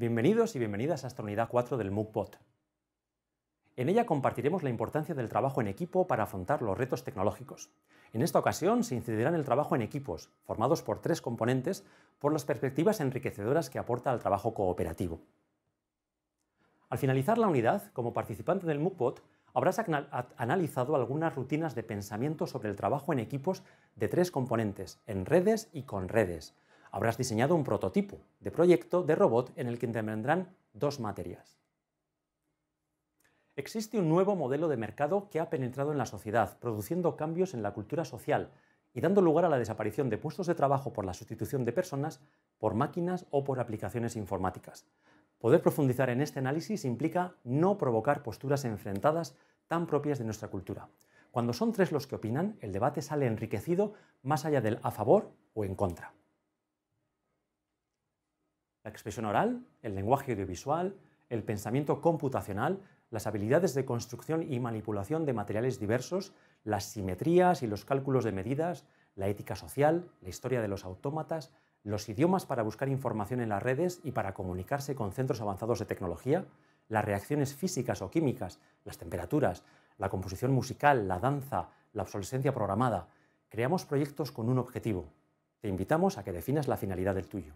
Bienvenidos y bienvenidas a esta unidad 4 del MOOCBot. En ella compartiremos la importancia del trabajo en equipo para afrontar los retos tecnológicos. En esta ocasión se incidirá en el trabajo en equipos, formados por tres componentes, por las perspectivas enriquecedoras que aporta al trabajo cooperativo. Al finalizar la unidad, como participante del MOOCBOT, habrás analizado algunas rutinas de pensamiento sobre el trabajo en equipos de tres componentes, en redes y con redes, habrás diseñado un prototipo de proyecto de robot en el que intervendrán dos materias. Existe un nuevo modelo de mercado que ha penetrado en la sociedad, produciendo cambios en la cultura social y dando lugar a la desaparición de puestos de trabajo por la sustitución de personas por máquinas o por aplicaciones informáticas. Poder profundizar en este análisis implica no provocar posturas enfrentadas tan propias de nuestra cultura. Cuando son tres los que opinan, el debate sale enriquecido más allá del a favor o en contra la expresión oral, el lenguaje audiovisual, el pensamiento computacional, las habilidades de construcción y manipulación de materiales diversos, las simetrías y los cálculos de medidas, la ética social, la historia de los autómatas, los idiomas para buscar información en las redes y para comunicarse con centros avanzados de tecnología, las reacciones físicas o químicas, las temperaturas, la composición musical, la danza, la obsolescencia programada. Creamos proyectos con un objetivo. Te invitamos a que definas la finalidad del tuyo.